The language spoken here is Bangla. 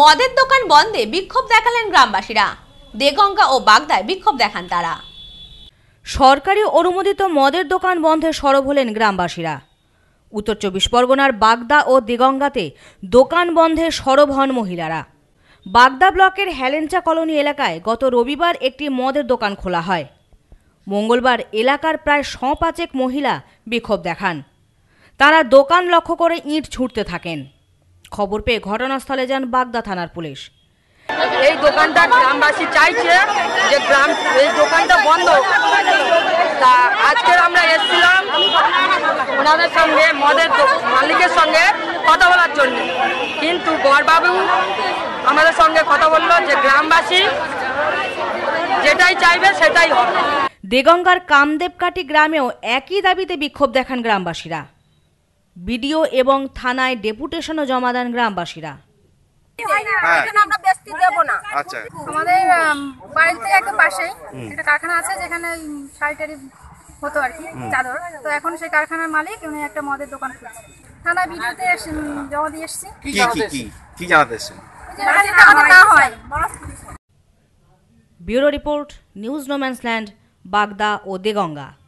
মদের দোকান বন্ধে বিক্ষোভ দেখালেন গ্রামবাসীরা দেগঙ্গা ও বাগদায় বিক্ষোভ দেখান তারা সরকারি অনুমোদিত মদের দোকান বন্ধে সরব হলেন গ্রামবাসীরা উত্তর চব্বিশ পরগনার বাগদা ও দেগঙ্গাতে দোকান বন্ধে সরব হন মহিলারা বাগদা ব্লকের হ্যালেঞ্চা কলোনি এলাকায় গত রবিবার একটি মদের দোকান খোলা হয় মঙ্গলবার এলাকার প্রায় পাঁচেক মহিলা বিক্ষোভ দেখান তারা দোকান লক্ষ্য করে ইট ছুটতে থাকেন খবর পেয়ে ঘটনাস্থলে যান বাগদা থানার পুলিশ এই দোকানটা গ্রামবাসী চাইছে যে গ্রাম এই দোকানটা বন্ধ তা আজকে আমরা এসেছিলাম ওনাদের সঙ্গে মদের মালিকের সঙ্গে কথা বলার জন্য কিন্তু গড়বাবু আমাদের সঙ্গে কথা বললো যে গ্রামবাসী যেটাই চাইবে সেটাই হবে দেগঙ্গার কামদেবকাটি গ্রামেও একই দাবিতে বিক্ষোভ দেখান গ্রামবাসীরা বিডিও এবং থানায় ডেপুটেশনও জমা দেন গ্রামবাসীরা হ্যাঁ। আচ্ছা। আমাদের বাড়িতে একটা পাশেই একটা কারখানা আছে যেখানে হতো আর কি তো এখন সেই কারখানার মালিক একটা মদের দোকান জমা দিয়ে bureau report news no man's land Bagda ও দেগঙ্গা